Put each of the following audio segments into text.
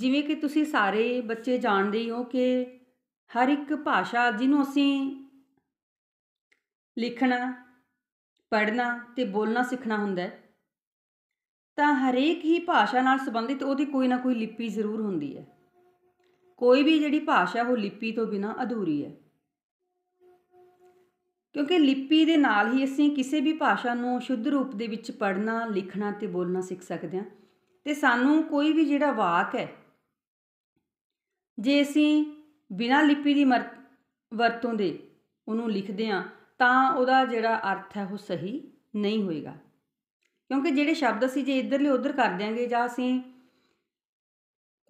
ਜਿਵੇਂ ਕਿ ਤੁਸੀਂ ਸਾਰੇ ਬੱਚੇ ਜਾਣਦੇ ਹੋ ਕਿ ਹਰ ਇੱਕ ਭਾਸ਼ਾ ਜਿਹਨੂੰ ਅਸੀਂ ਲਿਖਣਾ ਪੜ੍ਹਨਾ ਤੇ ਬੋਲਣਾ ਸਿੱਖਣਾ ਹੁੰਦਾ ਹੈ ਤਾਂ ਹਰੇਕ ਹੀ ਭਾਸ਼ਾ ਨਾਲ ਸੰਬੰਧਿਤ ਉਹਦੀ ਕੋਈ ਨਾ ਕੋਈ ਲਿਪੀ ਜ਼ਰੂਰ ਹੁੰਦੀ ਹੈ ਕੋਈ ਵੀ ਜਿਹੜੀ ਭਾਸ਼ਾ ਉਹ ਲਿਪੀ ਤੋਂ ਬਿਨਾ ਅਧੂਰੀ ਹੈ ਕਿਉਂਕਿ ਲਿਪੀ ਦੇ ਨਾਲ ਹੀ ਅਸੀਂ ਕਿਸੇ ਵੀ ਭਾਸ਼ਾ ਨੂੰ ਸ਼ੁੱਧ ਰੂਪ ਦੇ ਵਿੱਚ ਪੜ੍ਹਨਾ ਲਿਖਣਾ ਤੇ ਬੋਲਣਾ ਸਿੱਖ ਸਕਦੇ ਹਾਂ ਤੇ ਸਾਨੂੰ ਕੋਈ ਵੀ ਜਿਹੜਾ ਵਾਕ ਹੈ ਜੇ ਅਸੀਂ ਬਿਨਾਂ ਲਿਪੀ ਦੀ ਵਰਤੋਂ ਦੇ ਉਹਨੂੰ ਲਿਖਦੇ ਆ ਤਾਂ ਉਹਦਾ ਜਿਹੜਾ ਅਰਥ ਹੈ ਉਹ ਸਹੀ ਨਹੀਂ ਹੋਏਗਾ ਕਿਉਂਕਿ ਜਿਹੜੇ ਸ਼ਬਦ ਅਸੀਂ ਜੇ ਇਧਰਲੇ ਉੱਧਰ ਕਰ ਦਿਆਂਗੇ ਜਾਂ ਅਸੀਂ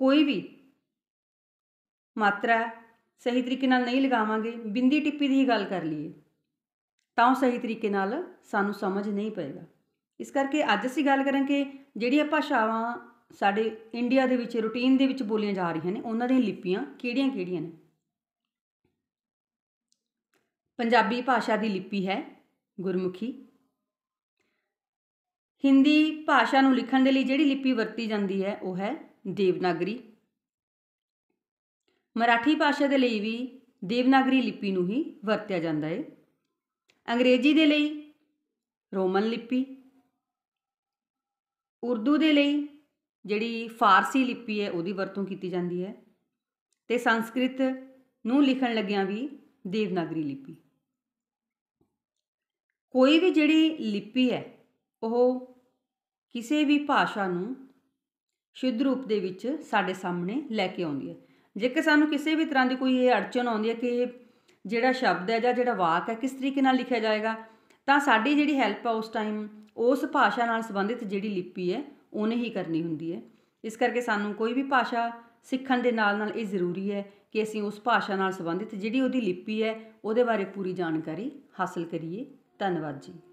ਕੋਈ ਵੀ ਮਾਤਰਾ ਸਹੀ ਤਰੀਕੇ ਨਾਲ ਨਹੀਂ ਲਗਾਵਾਂਗੇ ਬਿੰਦੀ ਟਿੱਪੀ ਦੀ ਹੀ ਗੱਲ ਕਰ ਲਈਏ ਤਾਂ ਉਹ ਸਹੀ ਤਰੀਕੇ ਨਾਲ ਸਾਨੂੰ ਸਮਝ ਨਹੀਂ ਪਏਗਾ ਇਸ ਕਰਕੇ ਅੱਜ ਅਸੀਂ ਗੱਲ ਕਰਾਂਗੇ ਜਿਹੜੀਆਂ ਭਾਸ਼ਾਵਾਂ ਸਾਡੇ ਇੰਡੀਆ ਦੇ ਵਿੱਚ ਰੂਟੀਨ ਦੇ ਵਿੱਚ ਬੋਲੀਆਂ ਜਾ ਰਹੀਆਂ ਨੇ ਉਹਨਾਂ ਦੀਆਂ ਲਿਪੀਆਂ ਕਿਹੜੀਆਂ-ਕਿਹੜੀਆਂ ਨੇ ਪੰਜਾਬੀ ਭਾਸ਼ਾ ਦੀ ਲਿਪੀ ਹੈ ਗੁਰਮੁਖੀ ਹਿੰਦੀ ਭਾਸ਼ਾ ਨੂੰ ਲਿਖਣ ਦੇ ਲਈ ਜਿਹੜੀ ਲਿਪੀ ਵਰਤੀ ਜਾਂਦੀ ਹੈ ਉਹ ਹੈ ਦੇਵਨਾਗਰੀ ਮਰਾਠੀ ਭਾਸ਼ਾ ਦੇ ਲਈ ਵੀ ਦੇਵਨਾਗਰੀ ਲਿਪੀ ਨੂੰ ਹੀ ਵਰਤਿਆ ਜਾਂਦਾ ਹੈ ਅੰਗਰੇਜ਼ੀ ਦੇ ਲਈ ਰੋਮਨ ਲਿਪੀ ਉਰਦੂ ਦੇ ਲਈ ਜਿਹੜੀ ਫਾਰਸੀ ਲਿਪੀ ਹੈ ਉਹਦੀ ਵਰਤੋਂ ਕੀਤੀ ਜਾਂਦੀ ਹੈ ਤੇ ਸੰਸਕ੍ਰਿਤ ਨੂੰ ਲਿਖਣ ਲੱਗਿਆਂ ਵੀ ਦੇਵਨਾਗਰੀ ਲਿਪੀ ਕੋਈ ਵੀ ਜਿਹੜੀ ਲਿਪੀ ਹੈ ਉਹ ਕਿਸੇ ਵੀ ਭਾਸ਼ਾ ਨੂੰ ਸ਼ੁੱਧ ਰੂਪ ਦੇ ਵਿੱਚ ਸਾਡੇ ਸਾਹਮਣੇ ਲੈ ਕੇ ਆਉਂਦੀ ਹੈ ਜੇਕਰ ਸਾਨੂੰ ਕਿਸੇ ਵੀ ਤਰ੍ਹਾਂ ਦੀ ਕੋਈ ਇਹ ਅੜਚਨ ਆਉਂਦੀ ਹੈ ਕਿ ਜਿਹੜਾ ਸ਼ਬਦ ਹੈ ਜਾਂ ਜਿਹੜਾ ਵਾਕ ਹੈ ਕਿਸ ਤਰੀਕੇ ਨਾਲ ਲਿਖਿਆ ਜਾਏਗਾ ਤਾਂ ਸਾਡੀ ਜਿਹੜੀ ਹੈਲਪ ਆ ਉਸ ਟਾਈਮ ਉਸ ਭਾਸ਼ਾ ਨਾਲ ਸੰਬੰਧਿਤ ਜਿਹੜੀ ਲਿਪੀ ਹੈ ਉਹਨੇ ਹੀ ਕਰਨੀ ਹੁੰਦੀ ਹੈ ਇਸ ਕਰਕੇ ਸਾਨੂੰ ਕੋਈ ਵੀ ਭਾਸ਼ਾ ਸਿੱਖਣ ਦੇ ਨਾਲ ਨਾਲ ਇਹ ਜ਼ਰੂਰੀ ਹੈ ਕਿ ਅਸੀਂ ਉਸ ਭਾਸ਼ਾ ਨਾਲ ਸੰਬੰਧਿਤ ਜਿਹੜੀ ਉਹਦੀ ਲਿਪੀ ਹੈ ਉਹਦੇ ਬਾਰੇ ਪੂਰੀ ਜਾਣਕਾਰੀ ਹਾਸਲ ਕਰੀਏ ਧੰਨਵਾਦ ਜੀ